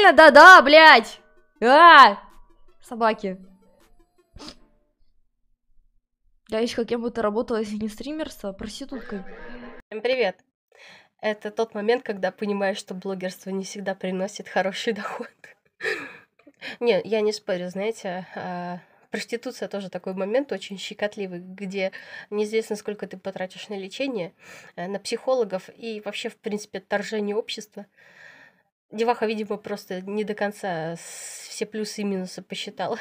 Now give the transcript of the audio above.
реально, да-да, блядь! А! Собаки. Я еще как я будто работала, если не стримерство, а проституткой. Всем привет. Это тот момент, когда понимаешь, что блогерство не всегда приносит хороший доход. Не, я не спорю, знаете, а, проституция тоже такой момент очень щекотливый, где неизвестно, сколько ты потратишь на лечение, э, на психологов и вообще, в принципе, отторжение общества. Деваха, видимо, просто не до конца все плюсы и минусы посчитала.